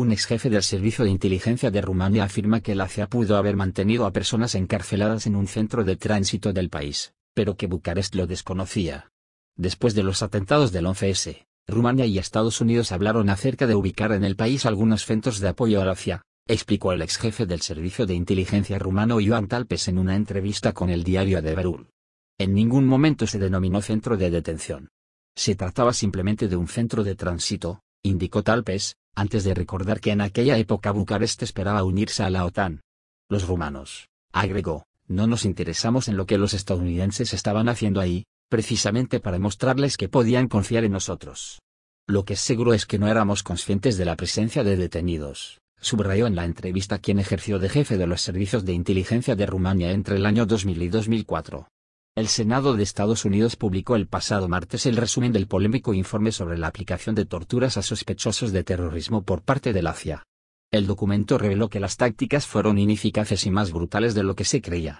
un ex jefe del servicio de inteligencia de Rumania afirma que la CIA pudo haber mantenido a personas encarceladas en un centro de tránsito del país, pero que Bucarest lo desconocía. Después de los atentados del 11S, Rumania y Estados Unidos hablaron acerca de ubicar en el país algunos centros de apoyo a la CIA, explicó el ex jefe del servicio de inteligencia rumano Ioan Talpes en una entrevista con el diario Adeverul. En ningún momento se denominó centro de detención. Se trataba simplemente de un centro de tránsito, indicó Talpes, antes de recordar que en aquella época Bucarest esperaba unirse a la OTAN. Los rumanos, agregó, no nos interesamos en lo que los estadounidenses estaban haciendo ahí, precisamente para mostrarles que podían confiar en nosotros. Lo que es seguro es que no éramos conscientes de la presencia de detenidos, subrayó en la entrevista quien ejerció de jefe de los servicios de inteligencia de Rumania entre el año 2000 y 2004. El Senado de Estados Unidos publicó el pasado martes el resumen del polémico informe sobre la aplicación de torturas a sospechosos de terrorismo por parte de la CIA. El documento reveló que las tácticas fueron ineficaces y más brutales de lo que se creía,